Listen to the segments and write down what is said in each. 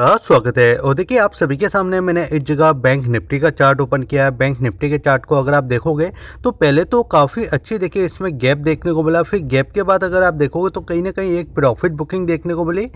स्वागत है और देखिए आप सभी के सामने मैंने इस जगह बैंक निफ्टी का चार्ट ओपन किया है बैंक निफ्टी के चार्ट को अगर आप देखोगे तो पहले तो काफ़ी अच्छी देखिए इसमें गैप देखने को मिला फिर गैप के बाद अगर आप देखोगे तो कहीं ना कहीं एक प्रॉफिट बुकिंग देखने को मिली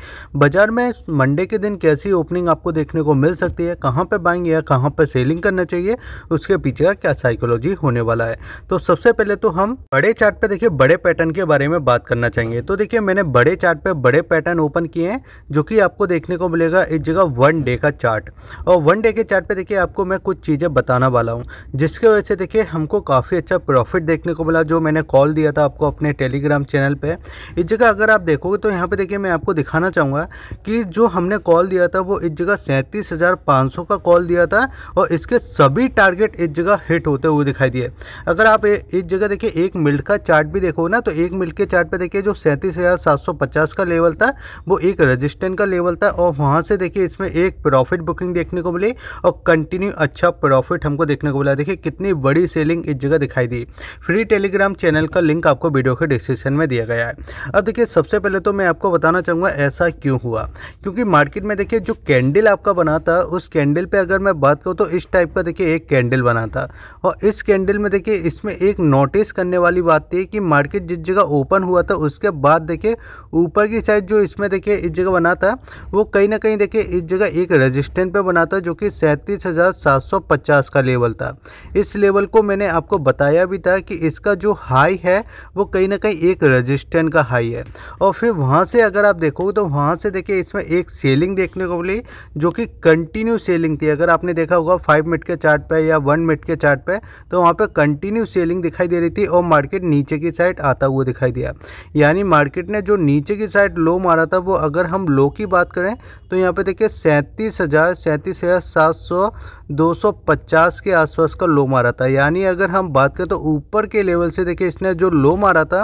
बाजार में मंडे के दिन कैसी ओपनिंग आपको देखने को मिल सकती है कहाँ पर बाइंग या कहाँ पर सेलिंग करना चाहिए उसके पीछे का क्या साइकोलॉजी होने वाला है तो सबसे पहले तो हम बड़े चार्ट पर देखिए बड़े पैटर्न के बारे में बात करना चाहिए तो देखिए मैंने बड़े चार्ट बड़े पैटर्न ओपन किए हैं जो कि आपको देखने को मिलेगा एक जगह वन डे का चार्ट और वन डे के चार्ट पे देखिए आपको मैं कुछ चीज़ें बताना वाला हूँ जिसकी वजह से देखिए हमको काफ़ी अच्छा प्रॉफिट देखने को मिला जो मैंने कॉल दिया था आपको अपने टेलीग्राम चैनल पर इस जगह अगर आप देखोगे तो यहाँ पर देखिए मैं आपको दिखाना चाहूँगा कि जो हमने कॉल दिया था वो इस जगह सैंतीस का कॉल दिया था और इसके सभी टारगेट इस जगह हिट होते हुए दिखाई दिए अगर आप इस जगह देखिए एक मिल्ट का चार्ट भी देखो ना तो एक मिल्ट के चार्ट पे देखिए जो सैंतीस का लेवल था वो एक रजिस्टेंट का लेवल था और वहां से देखिए इसमें एक प्रॉफिट बुकिंग देखने को मिली और कंटिन्यू अच्छा प्रॉफिट हमको देखने को मिला देखिए कितनी बड़ी सेलिंग इस जगह दिखाई दी फ्री टेलीग्राम चैनल का लिंक आपको वीडियो के डिस्क्रिप्शन में दिया गया है अब देखिए सबसे पहले तो मैं आपको बताना चाहूँगा ऐसा क्यों हुआ क्योंकि मार्केट में देखिए जो कैंडल आपका बना था उस कैंडल पर अगर मैं बात करूँ तो इस टाइप का देखिए एक कैंडल बना था और इस कैंडल में देखिए इसमें एक नोटिस करने वाली बात थी कि मार्केट जिस जगह ओपन हुआ था उसके बाद देखिए ऊपर की साइड जो इसमें देखिए इस जगह बना था वो कहीं ना कहीं करके इस जगह एक रेजिस्टेंट पे था जो कि सैंतीस हज़ार सात सौ पचास का लेवल था इस लेवल को मैंने आपको बताया भी था कि इसका जो हाई है वो कहीं ना कहीं एक रेजिस्टेंट का हाई है और फिर वहाँ से अगर आप देखोगे तो वहाँ से देखिए इसमें एक सेलिंग देखने को मिली जो कि कंटिन्यू सेलिंग थी अगर आपने देखा होगा फाइव मिनट के चार्ट पे या वन मिनट के चार्ट पे तो वहाँ पर कंटिन्यू सेलिंग दिखाई दे रही थी और मार्केट नीचे की साइड आता हुआ दिखाई दिया यानी मार्केट ने जो नीचे की साइड लो मारा था वो अगर हम लो की बात करें तो यहाँ पे पे देखिए सैंतीस हज़ार सैंतीस हज़ार सात सौ 250 के आसपास का लो मारा था यानी अगर हम बात करें तो ऊपर के लेवल से देखिए इसने जो लो मारा था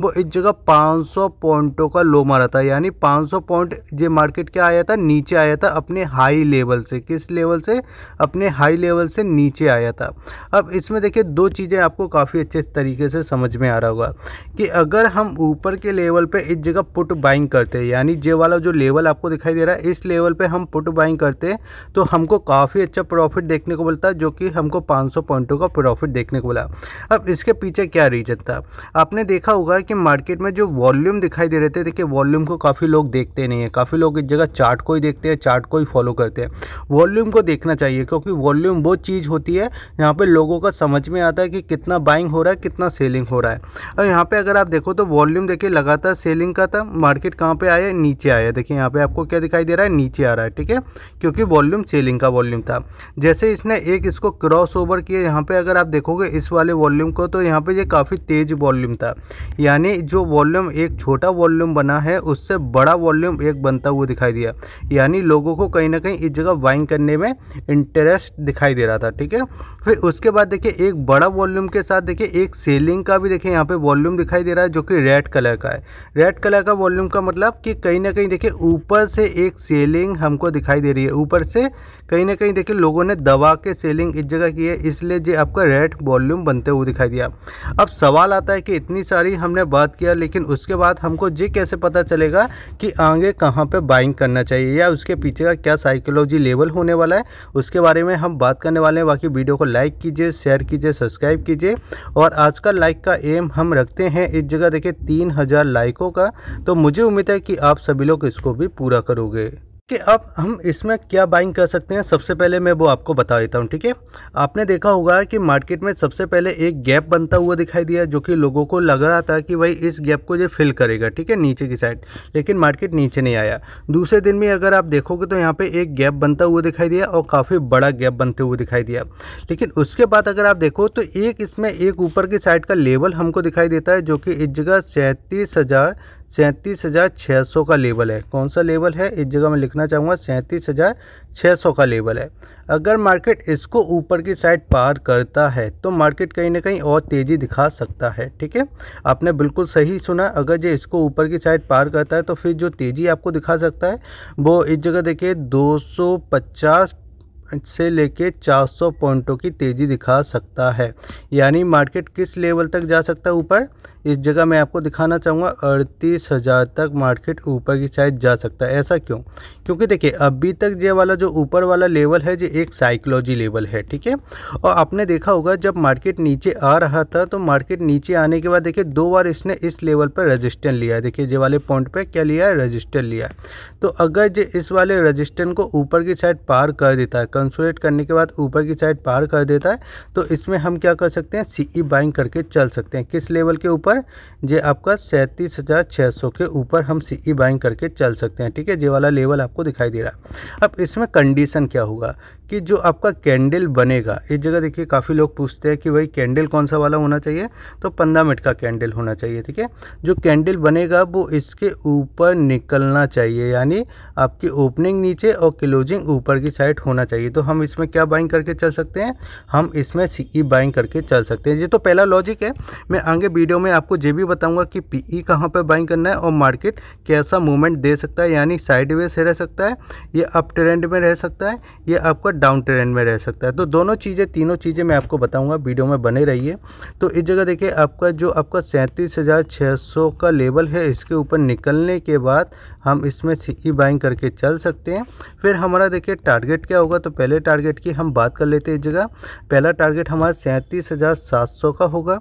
वो इस जगह 500 पॉइंटों का लो मारा था यानी 500 पॉइंट ये मार्केट क्या आया था नीचे आया था अपने हाई लेवल से किस लेवल से अपने हाई लेवल से नीचे आया था अब इसमें देखिए दो चीज़ें आपको काफ़ी अच्छे तरीके से समझ में आ रहा होगा कि अगर हम ऊपर के लेवल पर इस जगह पुट बाइंग करते यानी जे वाला जो लेवल आपको दिखाई दे रहा है इस लेवल पर हम पुट बाइंग करते तो हमको काफ़ी अच्छा प्रॉफिट देखने को मिलता है जो कि हमको 500 पॉइंटों का प्रॉफिट देखने को मिला अब इसके पीछे क्या रीजन था आपने देखा होगा कि मार्केट में जो वॉल्यूम दिखाई दे रहे थे देखिए वॉल्यूम को काफ़ी लोग देखते नहीं है काफ़ी लोग इस जगह चार्ट को ही देखते हैं चार्ट को ही फॉलो करते हैं वॉल्यूम को देखना चाहिए क्योंकि वॉल्यूम वो चीज़ होती है यहाँ पर लोगों का समझ में आता है कि कितना बाइंग हो रहा है कितना सेलिंग हो रहा है और यहाँ पर अगर आप देखो तो वॉल्यूम देखिए लगातार सेलिंग का था मार्केट कहाँ पर आया नीचे आया देखिए यहाँ पर आपको क्या दिखाई दे रहा है नीचे आ रहा है ठीक है क्योंकि वॉल्यूम सेलिंग का वॉल्यूम था जैसे इसने एक इसको क्रॉस ओवर किया यहाँ पे अगर आप देखोगे इस वाले वॉल्यूम को तो यहाँ पे ये काफ़ी तेज वॉल्यूम था यानी जो वॉल्यूम एक छोटा वॉल्यूम बना है उससे बड़ा वॉल्यूम एक बनता हुआ दिखाई दिया यानी लोगों को कहीं ना कहीं इस जगह बाइंग करने में इंटरेस्ट दिखाई दे रहा था ठीक है फिर उसके बाद देखिए एक बड़ा वॉल्यूम के साथ देखिए एक सेलिंग का भी देखिए यहाँ पर वॉल्यूम दिखाई दे रहा है जो कि रेड कलर का है रेड कलर का वॉल्यूम का मतलब कि कहीं ना कहीं देखिए ऊपर से एक सेलिंग हमको दिखाई दे रही है ऊपर से कहीं ना कहीं देखिए लोगों ने दबा के सेलिंग इस जगह की है इसलिए जो आपका रेड वॉल्यूम बनते हुए दिखाई दिया अब सवाल आता है कि इतनी सारी हमने बात किया लेकिन उसके बाद हमको ये कैसे पता चलेगा कि आगे कहाँ पर बाइंग करना चाहिए या उसके पीछे का क्या साइकोलॉजी लेवल होने वाला है उसके बारे में हम बात करने वाले हैं बाकी वीडियो को लाइक कीजिए शेयर कीजिए सब्सक्राइब कीजिए और आज का लाइक का एम हम रखते हैं इस जगह देखिए तीन हज़ार लाइकों का तो मुझे उम्मीद है कि आप सभी लोग इसको भी पूरा करोगे कि अब हम इसमें क्या बाइंग कर सकते हैं सबसे पहले मैं वो आपको बता देता हूँ ठीक है आपने देखा होगा कि मार्केट में सबसे पहले एक गैप बनता हुआ दिखाई दिया जो कि लोगों को लग रहा था कि भाई इस गैप को जो फिल करेगा ठीक है नीचे की साइड लेकिन मार्केट नीचे नहीं आया दूसरे दिन भी अगर आप देखोगे तो यहाँ पर एक गैप बनता हुआ दिखाई दिया और काफ़ी बड़ा गैप बनते हुए दिखाई दिया लेकिन उसके बाद अगर आप देखो तो एक इसमें एक ऊपर की साइड का लेवल हमको दिखाई देता है जो कि इस जगह सैंतीस हज़ार सैंतीस हज़ार छः सौ का लेवल है कौन सा लेवल है इस जगह मैं लिखना चाहूँगा सैंतीस हज़ार छः सौ का लेवल है अगर मार्केट इसको ऊपर की साइड पार करता है तो मार्केट कहीं ना कहीं और तेज़ी दिखा सकता है ठीक है आपने बिल्कुल सही सुना अगर जो इसको ऊपर की साइड पार करता है तो फिर जो तेज़ी आपको दिखा सकता है वो इस जगह देखिए दो से लेके 400 पॉइंटों की तेज़ी दिखा सकता है यानी मार्केट किस लेवल तक जा सकता है ऊपर इस जगह मैं आपको दिखाना चाहूँगा अड़तीस हज़ार तक मार्केट ऊपर की साइड जा सकता है ऐसा क्यों क्योंकि देखिए अभी तक ये वाला जो ऊपर वाला लेवल है ये एक साइकोलॉजी लेवल है ठीक है और आपने देखा होगा जब मार्केट नीचे आ रहा था तो मार्केट नीचे आने के बाद देखिए दो बार इसने इस लेवल पर रजिस्टर लिया है देखिए ये वाले पॉइंट पर क्या लिया है रजिस्टर लिया है तो अगर जो इस वाले रजिस्टर को ऊपर की साइड पार कर देता है कंसुलेट करने के बाद ऊपर की साइड पार कर देता है तो इसमें हम क्या कर सकते हैं सीई बाइंग e करके चल सकते हैं किस लेवल के ऊपर पर ये आपका सैंतीस हज़ार छः सौ के ऊपर हम सी ई बाइंग करके चल सकते हैं ठीक है ये वाला लेवल आपको दिखाई दे रहा है अब इसमें कंडीशन क्या होगा कि जो आपका कैंडल बनेगा इस जगह देखिए काफ़ी लोग पूछते हैं कि भाई कैंडल कौन सा वाला होना चाहिए तो पंद्रह मिनट का कैंडल होना चाहिए ठीक है जो कैंडल बनेगा वो इसके ऊपर निकलना चाहिए यानी आपकी ओपनिंग नीचे और क्लोजिंग ऊपर की साइड होना चाहिए तो हम इसमें क्या बाइंग करके चल सकते हैं हम इसमें सी e बाइंग करके चल सकते हैं ये तो पहला लॉजिक है मैं आगे वीडियो में आपको ये भी बताऊँगा कि पी ई e कहाँ पर बाइंग करना है और मार्केट कैसा मूवमेंट दे सकता है यानी साइड से रह सकता है ये अप ट्रेंड में रह सकता है ये आपका डाउन ट्रेंड में रह सकता है तो दोनों चीज़ें तीनों चीज़ें मैं आपको बताऊंगा वीडियो में बने रहिए तो इस जगह देखिए आपका जो आपका सैंतीस हज़ार छः सौ का लेवल है इसके ऊपर निकलने के बाद हम इसमें सी बाइंग करके चल सकते हैं फिर हमारा देखिए टारगेट क्या होगा तो पहले टारगेट की हम बात कर लेते हैं इस जगह पहला टारगेट हमारा सैंतीस हज़ार सात सौ का होगा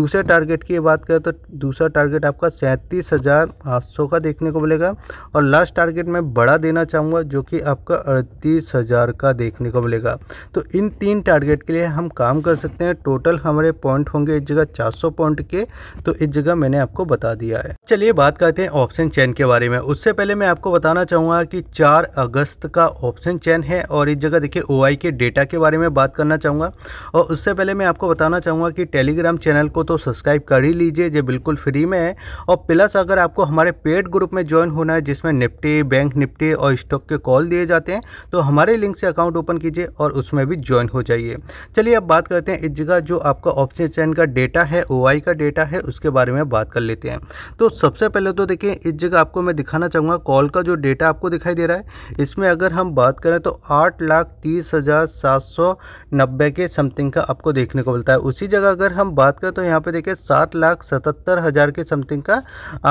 दूसरे टारगेट की बात करें तो दूसरा टारगेट आपका सैंतीस हज़ार आठ सौ का देखने को मिलेगा और लास्ट टारगेट मैं बड़ा देना चाहूँगा जो कि आपका अड़तीस हज़ार का देख देखने को मिलेगा तो इन तीन टारगेट के लिए हम काम कर सकते हैं टोटल हमारे पॉइंट होंगे इस जगह 400 पॉइंट के तो इस जगह मैंने आपको बता दिया है चलिए बात करते हैं ऑप्शन चैन के बारे में उससे पहले मैं आपको बताना चाहूँगा कि चार अगस्त का ऑप्शन चैन है और इस जगह देखिए ओ के डेटा के बारे में बात करना चाहूँगा और उससे पहले मैं आपको बताना चाहूँगा कि टेलीग्राम चैनल को तो सब्सक्राइब कर ही लीजिए जो बिल्कुल फ्री में है और प्लस अगर आपको हमारे पेड ग्रुप में ज्वाइन होना है जिसमें निफ्टी बैंक निफ्टी और स्टॉक के कॉल दिए जाते हैं तो हमारे लिंक से अकाउंट ओपन कीजिए और उसमें भी ज्वाइन हो जाइए चलिए अब बात करते हैं इस जगह जो आपका ऑप्शन चैन का डेटा है ओ का डेटा है उसके बारे में बात कर लेते हैं तो सबसे पहले तो देखिए इस जगह आपको मैं दिखाना चाहूँगा कॉल का जो डेटा आपको दिखाई दे रहा है इसमें अगर हम बात करें तो आठ लाख तीस हज़ार सात सौ नब्बे के समथिंग का आपको देखने को मिलता है उसी जगह अगर हम बात करें तो यहाँ पे देखिए सात लाख सतहत्तर हज़ार के समथिंग का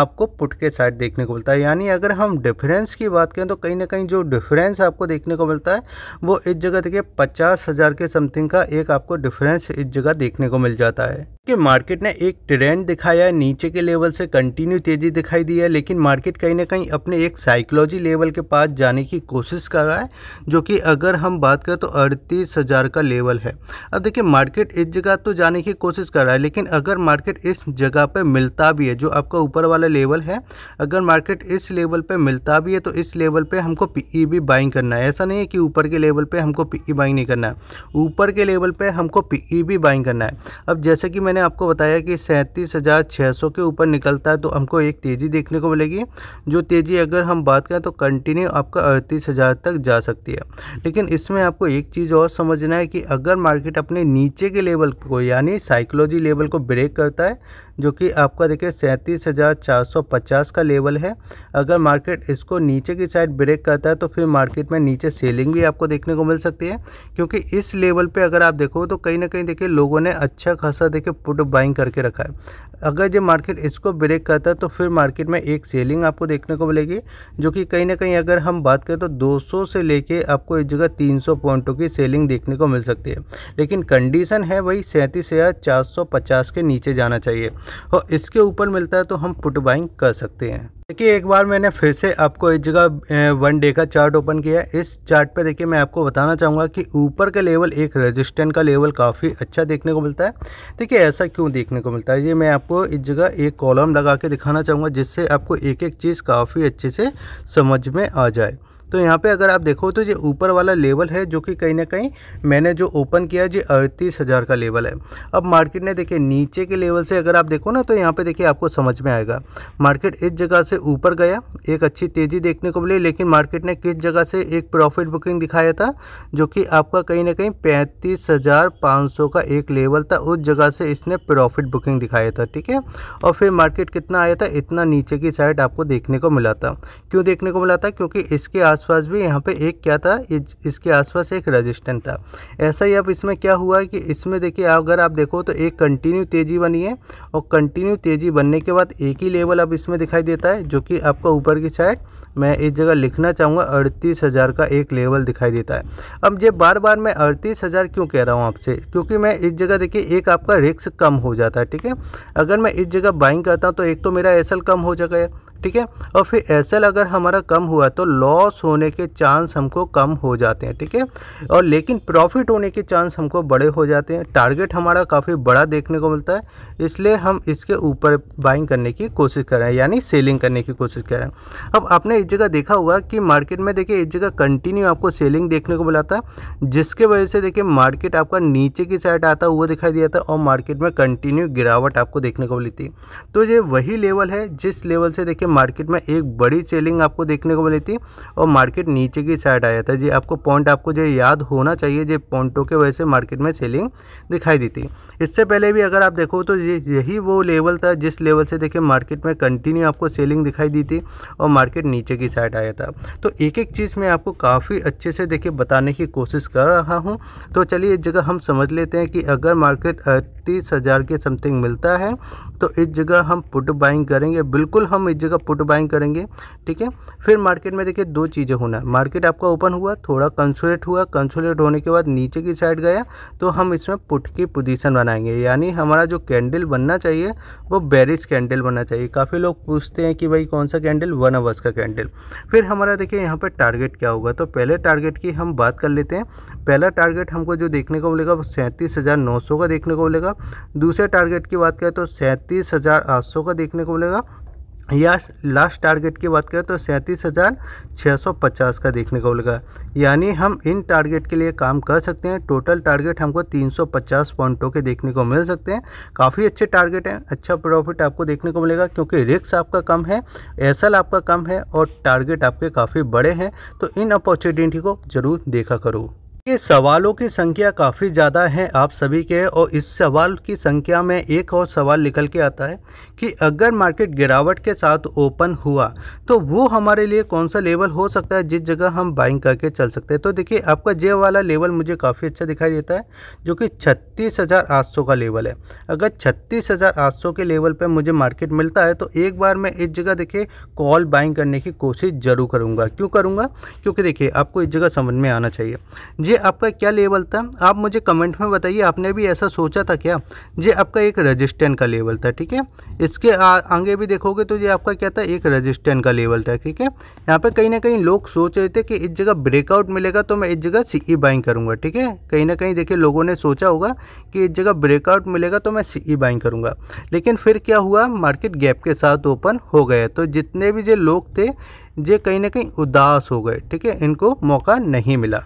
आपको पुट के साइड देखने को मिलता है यानी अगर हम डिफरेंस की बात करें तो कहीं ना कहीं जो डिफरेंस आपको देखने को मिलता है वो इस जगह देखिए पचास हज़ार के समथिंग का एक आपको डिफरेंस इस जगह देखने को मिल जाता है कि मार्केट ने एक ट्रेंड दिखाया है नीचे के लेवल से कंटिन्यू तेजी दिखाई दी है लेकिन मार्केट कहीं ना कहीं अपने एक साइकोलॉजी लेवल के पास जाने की कोशिश कर रहा है जो कि अगर हम बात करें तो अड़तीस हज़ार का लेवल है अब देखिए मार्केट इस जगह तो जाने की कोशिश कर रहा है लेकिन अगर मार्केट इस जगह पर मिलता भी है जो आपका ऊपर वाला लेवल है अगर मार्केट इस लेवल पर मिलता भी है तो इस लेवल पर हमको पी e भी बाइंग करना है ऐसा नहीं है कि ऊपर के लेवल पर हमको पी बाइंग e नहीं करना है ऊपर के लेवल पर हमको पी e भी बाइंग करना है अब जैसे कि मैं मैंने आपको बताया कि सैंतीस हज़ार छः सौ के ऊपर निकलता है तो हमको एक तेज़ी देखने को मिलेगी जो तेज़ी अगर हम बात करें तो कंटिन्यू आपका अड़तीस हज़ार तक जा सकती है लेकिन इसमें आपको एक चीज़ और समझना है कि अगर मार्केट अपने नीचे के लेवल को यानी साइकोलॉजी लेवल को ब्रेक करता है जो कि आपका देखिए सैंतीस हज़ार चार सौ पचास का लेवल है अगर मार्केट इसको नीचे की साइड ब्रेक करता है तो फिर मार्केट में नीचे सेलिंग भी आपको देखने को मिल सकती है क्योंकि इस लेवल पे अगर आप देखो तो कहीं ना कहीं देखिए लोगों ने अच्छा खासा देखिए पुट बाइंग करके रखा है अगर जब मार्केट इसको ब्रेक करता है तो फिर मार्केट में एक सेलिंग आपको देखने को मिलेगी जो कि कहीं ना कहीं अगर हम बात करें तो 200 से लेके आपको इस जगह 300 पॉइंटों की सेलिंग देखने को मिल सकती है लेकिन कंडीशन है वही सैंतीस के नीचे जाना चाहिए और इसके ऊपर मिलता है तो हम पुट बाइंग कर सकते हैं देखिए एक बार मैंने फिर से आपको इस जगह वन डे का चार्ट ओपन किया है इस चार्ट पे देखिए मैं आपको बताना चाहूँगा कि ऊपर का लेवल एक रेजिस्टेंट का लेवल काफ़ी अच्छा देखने को मिलता है देखिए ऐसा क्यों देखने को मिलता है ये मैं आपको इस जगह एक कॉलम लगा के दिखाना चाहूँगा जिससे आपको एक एक चीज़ काफ़ी अच्छे से समझ में आ जाए तो यहाँ पे अगर आप देखो तो ये ऊपर वाला लेवल है जो कि कहीं ना कहीं मैंने जो ओपन किया है ये अड़तीस हज़ार का लेवल है अब मार्केट ने देखिए नीचे के लेवल से अगर आप देखो ना तो यहाँ पे देखिए आपको समझ में आएगा मार्केट इस जगह से ऊपर गया एक अच्छी तेज़ी देखने को मिली लेकिन मार्केट ने किस जगह से एक प्रॉफिट बुकिंग दिखाया था जो कि आपका कहीं ना कहीं पैंतीस का एक लेवल था उस जगह से इसने प्रॉफिट बुकिंग दिखाया था ठीक है और फिर मार्केट कितना आया था इतना नीचे की साइड आपको देखने को मिला था क्यों देखने को मिला था क्योंकि इसके आस आसपास भी यहाँ पे एक क्या था इसके आसपास एक रेजिस्टेंट था ऐसा ही अब इसमें क्या हुआ कि इसमें देखिए अगर आप देखो तो एक कंटिन्यू तेज़ी बनी है और कंटिन्यू तेज़ी बनने के बाद एक ही लेवल अब इसमें दिखाई देता है जो कि आपका ऊपर की साइड मैं इस जगह लिखना चाहूँगा अड़तीस हज़ार का एक लेवल दिखाई देता है अब ये बार बार मैं अड़तीस हज़ार क्यों कह रहा हूँ आपसे क्योंकि मैं इस जगह देखिए एक आपका रिक्स कम हो जाता है ठीक है अगर मैं इस जगह बाइंग करता हूँ तो एक तो मेरा एसल कम हो जाएगा ठीक है और फिर एस अगर हमारा कम हुआ तो लॉस होने के चांस हमको कम हो जाते हैं ठीक है ठीके? और लेकिन प्रॉफिट होने के चांस हमको बड़े हो जाते हैं टारगेट हमारा काफ़ी बड़ा देखने को मिलता है इसलिए हम इसके ऊपर बाइंग करने की कोशिश कर रहे हैं यानी सेलिंग करने की कोशिश कर रहे हैं अब आपने इस जगह देखा होगा कि मार्केट में देखिए इस जगह कंटिन्यू आपको सेलिंग देखने को मिला था जिसके वजह से देखिए मार्केट आपका नीचे की साइड आता हुआ दिखाई दिया था और मार्केट में कंटिन्यू गिरावट आपको देखने को मिली थी तो ये वही लेवल है जिस लेवल से देखिए मार्केट में एक बड़ी सेलिंग आपको देखने को मिली थी और मार्केट नीचे की साइड आया था जी आपको पॉइंट आपको जो याद होना चाहिए जो पॉइंटों के वजह से मार्केट में सेलिंग दिखाई दी थी इससे पहले भी अगर आप देखो तो यही वो लेवल था जिस लेवल से देखिए मार्केट में कंटिन्यू आपको सेलिंग दिखाई दी थी और मार्केट नीचे की साइड आया था तो एक एक चीज़ मैं आपको काफ़ी अच्छे से देखिए बताने की कोशिश कर रहा हूँ तो चलिए इस जगह हम समझ लेते हैं कि अगर मार्केट अड़तीस हज़ार के समथिंग मिलता है तो इस जगह हम पुट बाइंग करेंगे बिल्कुल हम इस जगह पुट बाइंग करेंगे ठीक है फिर मार्केट में देखिए दो चीज़ें होना मार्केट आपका ओपन हुआ थोड़ा कंसोलेट हुआ कंसोलेट होने के बाद नीचे की साइड गया तो हम इसमें पुट की पोजीशन बनाएंगे यानी हमारा जो कैंडल बनना चाहिए वो बैरिश कैंडल बनना चाहिए काफ़ी लोग पूछते हैं कि भाई कौन सा कैंडल वन अवर्स का कैंडल फिर हमारा देखिए यहाँ पर टारगेट क्या होगा तो पहले टारगेट की हम बात कर लेते हैं पहला टारगेट हमको जो देखने को मिलेगा वो सैंतीस हज़ार नौ सौ का देखने को मिलेगा दूसरे टारगेट की बात करें तो सैंतीस हज़ार आठ सौ का देखने को मिलेगा या लास्ट टारगेट की बात करें तो सैंतीस हज़ार छः सौ पचास का देखने को मिलेगा यानी हम इन टारगेट के लिए काम कर सकते हैं टोटल टारगेट हमको तीन सौ पचास पॉइंटों के देखने को मिल सकते हैं काफ़ी अच्छे टारगेट हैं अच्छा प्रॉफिट आपको देखने को मिलेगा क्योंकि रिक्स आपका कम है एसल आपका कम है और टारगेट आपके काफ़ी बड़े हैं तो इन अपॉर्चुनिटी को ज़रूर देखा करो ये सवालों की संख्या काफ़ी ज़्यादा है आप सभी के और इस सवाल की संख्या में एक और सवाल निकल के आता है कि अगर मार्केट गिरावट के साथ ओपन हुआ तो वो हमारे लिए कौन सा लेवल हो सकता है जिस जगह हम बाइंग करके चल सकते हैं तो देखिए आपका जे वाला लेवल मुझे काफ़ी अच्छा दिखाई देता है जो कि छत्तीस का लेवल है अगर छत्तीस के लेवल पर मुझे मार्केट मिलता है तो एक बार मैं इस जगह देखिए कॉल बाइंग करने की कोशिश ज़रूर करूँगा क्यों करूँगा क्योंकि देखिए आपको इस जगह समझ में आना चाहिए जी ये आपका क्या लेवल था आप मुझे कमेंट में बताइए आपने भी ऐसा सोचा था क्या ये आपका एक रजिस्टेंट का लेवल था ठीक है इसके आ, आगे भी देखोगे तो ये आपका क्या था एक रजिस्टेंट का लेवल था ठीक है यहाँ पे कहीं ना कहीं लोग सोच रहे थे कि इस जगह ब्रेकआउट मिलेगा तो मैं इस जगह सी बाइंग e करूँगा ठीक है कहीं ना कहीं देखिए लोगों ने सोचा होगा कि इस जगह ब्रेकआउट मिलेगा तो मैं सी बाइंग e करूँगा लेकिन फिर क्या हुआ मार्केट गैप के साथ ओपन हो गया तो जितने भी जो लोग थे ये कहीं ना कहीं उदास हो गए ठीक है इनको मौका नहीं मिला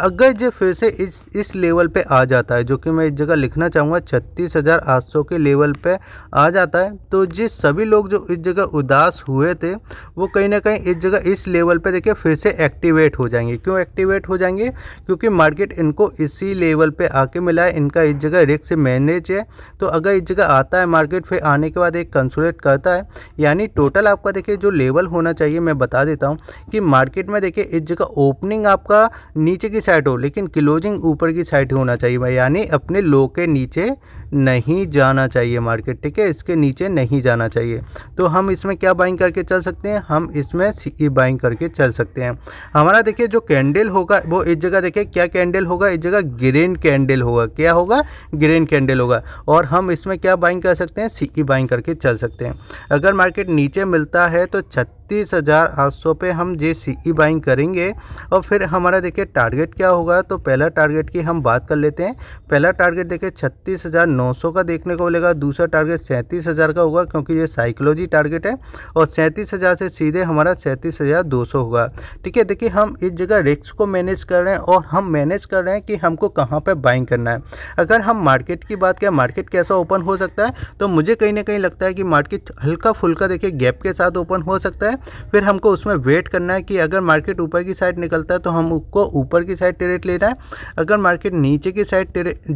अगर ये फिर से इस इस लेवल पे आ जाता है जो कि मैं इस जगह लिखना चाहूँगा छत्तीस हज़ार आठ सौ के लेवल पे आ जाता है तो ये सभी लोग जो इस जगह उदास हुए थे वो कहीं ना कहीं इस जगह इस लेवल पर देखिए फिर से एक्टिवेट हो जाएंगे क्यों एक्टिवेट हो जाएंगे क्योंकि मार्केट इनको इसी लेवल पर आके मिला है इनका इस जगह रिक्स मैनेज है तो अगर इस जगह आता है मार्केट फिर आने के बाद एक कंसुलेट करता है यानी टोटल आपका देखिए जो लेवल होना चाहिए मैं बता बता देता हूँ कि मार्केट में देखिए इस जगह ओपनिंग आपका नीचे की साइड हो लेकिन क्लोजिंग ऊपर की साइड होना चाहिए यानी अपने लो के नीचे नहीं जाना चाहिए मार्केट ठीक है इसके नीचे नहीं जाना चाहिए तो हम इसमें क्या बाइंग करके चल सकते हैं हम इसमें सी बाइंग करके चल सकते हैं हमारा देखिए जो कैंडल होगा वो इस जगह देखिए क्या कैंडल होगा इस जगह ग्रीन कैंडल होगा क्या होगा ग्रीन कैंडल होगा और हम इसमें क्या बाइंग कर सकते हैं सी बाइंग e करके चल सकते हैं अगर मार्केट नीचे मिलता है तो छत्तीस हज़ार आठ सौ पे हम जे सी ई बाइंग करेंगे और फिर हमारा देखिए टारगेट क्या होगा तो पहला टारगेट की हम बात कर लेते हैं पहला टारगेट देखिए छत्तीस हज़ार 900 का देखने को मिलेगा दूसरा टारगेट सैंतीस हज़ार का होगा क्योंकि ये साइकोलॉजी टारगेट है और सैंतीस हज़ार से सीधे हमारा सैंतीस हज़ार दो सौ होगा ठीक है देखिए हम इस जगह रिस्क को मैनेज कर रहे हैं और हम मैनेज कर रहे हैं कि हमको कहाँ पर बाइंग करना है अगर हम मार्केट की बात करें मार्केट कैसा ओपन हो सकता है तो मुझे कहीं ना कहीं लगता है कि मार्केट हल्का फुल्का देखिए गैप के साथ ओपन हो सकता है फिर हमको उसमें वेट करना है कि अगर मार्केट ऊपर की साइड निकलता है तो हमको ऊपर की साइड ट्रेड लेना है अगर मार्केट नीचे की साइड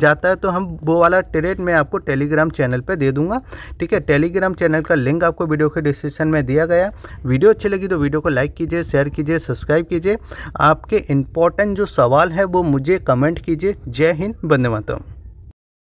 जाता है तो हम वो वाला ट्रेड अपडेट मैं आपको टेलीग्राम चैनल पर दे दूँगा ठीक है टेलीग्राम चैनल का लिंक आपको वीडियो के डिस्क्रिप्शन में दिया गया वीडियो अच्छी लगी तो वीडियो को लाइक कीजिए शेयर कीजिए सब्सक्राइब कीजिए आपके इंपॉर्टेंट जो सवाल है वो मुझे कमेंट कीजिए जय हिंद बंदे मातम